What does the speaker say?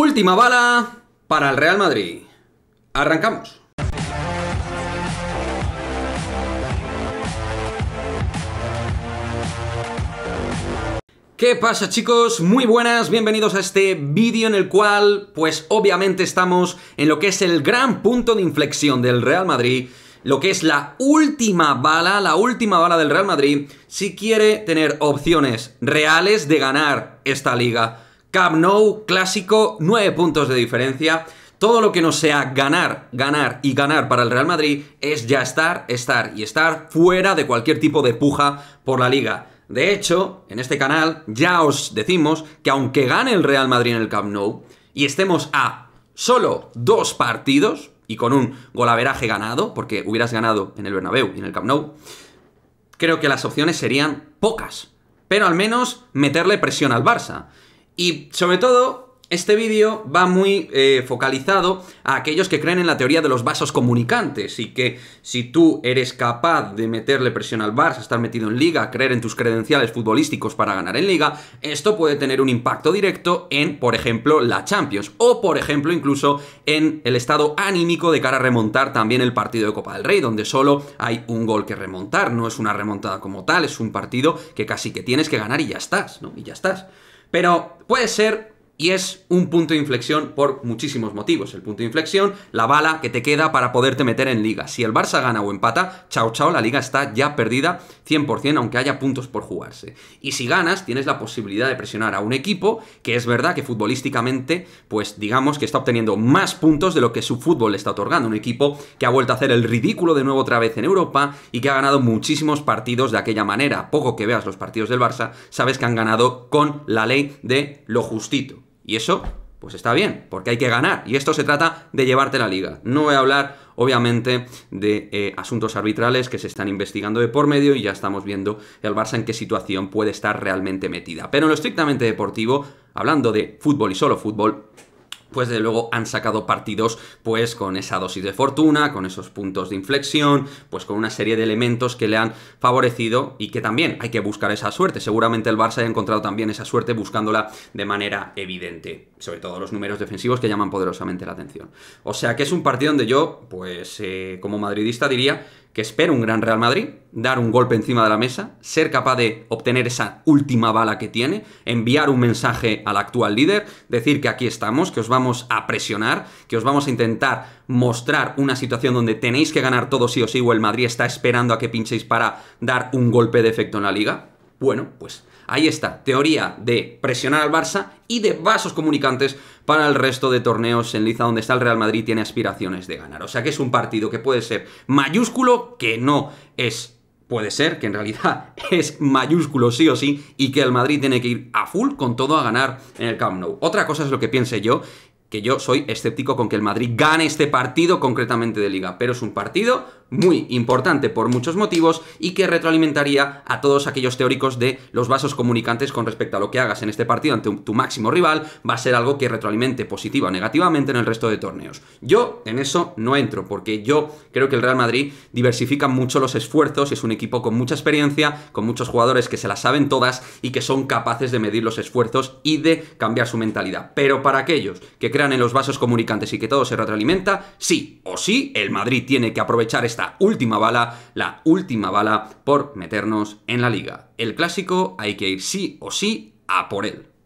Última bala para el Real Madrid. Arrancamos. ¿Qué pasa chicos? Muy buenas, bienvenidos a este vídeo en el cual pues obviamente estamos en lo que es el gran punto de inflexión del Real Madrid, lo que es la última bala, la última bala del Real Madrid si quiere tener opciones reales de ganar esta liga. Camp Nou, clásico, 9 puntos de diferencia. Todo lo que no sea ganar, ganar y ganar para el Real Madrid es ya estar, estar y estar fuera de cualquier tipo de puja por la liga. De hecho, en este canal ya os decimos que aunque gane el Real Madrid en el Camp Nou y estemos a solo dos partidos y con un golaveraje ganado, porque hubieras ganado en el Bernabéu y en el Camp Nou, creo que las opciones serían pocas. Pero al menos meterle presión al Barça. Y sobre todo, este vídeo va muy eh, focalizado a aquellos que creen en la teoría de los vasos comunicantes y que si tú eres capaz de meterle presión al Barça, estar metido en liga, creer en tus credenciales futbolísticos para ganar en liga, esto puede tener un impacto directo en, por ejemplo, la Champions o, por ejemplo, incluso en el estado anímico de cara a remontar también el partido de Copa del Rey, donde solo hay un gol que remontar, no es una remontada como tal, es un partido que casi que tienes que ganar y ya estás, ¿no? Y ya estás. Pero puede ser y es un punto de inflexión por muchísimos motivos. El punto de inflexión, la bala que te queda para poderte meter en liga. Si el Barça gana o empata, chao chao, la liga está ya perdida 100%, aunque haya puntos por jugarse. Y si ganas, tienes la posibilidad de presionar a un equipo que es verdad que futbolísticamente, pues digamos que está obteniendo más puntos de lo que su fútbol le está otorgando. Un equipo que ha vuelto a hacer el ridículo de nuevo otra vez en Europa y que ha ganado muchísimos partidos de aquella manera. Poco que veas los partidos del Barça, sabes que han ganado con la ley de lo justito. Y eso, pues está bien, porque hay que ganar. Y esto se trata de llevarte la liga. No voy a hablar, obviamente, de eh, asuntos arbitrales que se están investigando de por medio y ya estamos viendo el Barça en qué situación puede estar realmente metida. Pero en lo estrictamente deportivo, hablando de fútbol y solo fútbol, pues de luego han sacado partidos pues con esa dosis de fortuna, con esos puntos de inflexión, pues con una serie de elementos que le han favorecido y que también hay que buscar esa suerte. Seguramente el Barça haya encontrado también esa suerte buscándola de manera evidente, sobre todo los números defensivos que llaman poderosamente la atención. O sea que es un partido donde yo, pues eh, como madridista diría que espero un gran Real Madrid, dar un golpe encima de la mesa, ser capaz de obtener esa última bala que tiene, enviar un mensaje al actual líder, decir que aquí estamos, que os vamos a presionar, que os vamos a intentar mostrar una situación donde tenéis que ganar todos sí o sí o el Madrid está esperando a que pinchéis para dar un golpe de efecto en la liga. Bueno, pues ahí está, teoría de presionar al Barça y de vasos comunicantes para el resto de torneos en Liza donde está el Real Madrid tiene aspiraciones de ganar. O sea que es un partido que puede ser mayúsculo, que no es puede ser, que en realidad es mayúsculo sí o sí, y que el Madrid tiene que ir a full con todo a ganar en el Camp Nou. Otra cosa es lo que piense yo, que yo soy escéptico con que el Madrid gane este partido concretamente de liga, pero es un partido muy importante por muchos motivos y que retroalimentaría a todos aquellos teóricos de los vasos comunicantes con respecto a lo que hagas en este partido ante tu máximo rival, va a ser algo que retroalimente positiva o negativamente en el resto de torneos. Yo en eso no entro, porque yo creo que el Real Madrid diversifica mucho los esfuerzos, es un equipo con mucha experiencia, con muchos jugadores que se las saben todas y que son capaces de medir los esfuerzos y de cambiar su mentalidad. Pero para aquellos que crean en los vasos comunicantes y que todo se retroalimenta, sí o sí, el Madrid tiene que aprovechar este esta última bala, la última bala por meternos en la liga. El clásico hay que ir sí o sí a por él.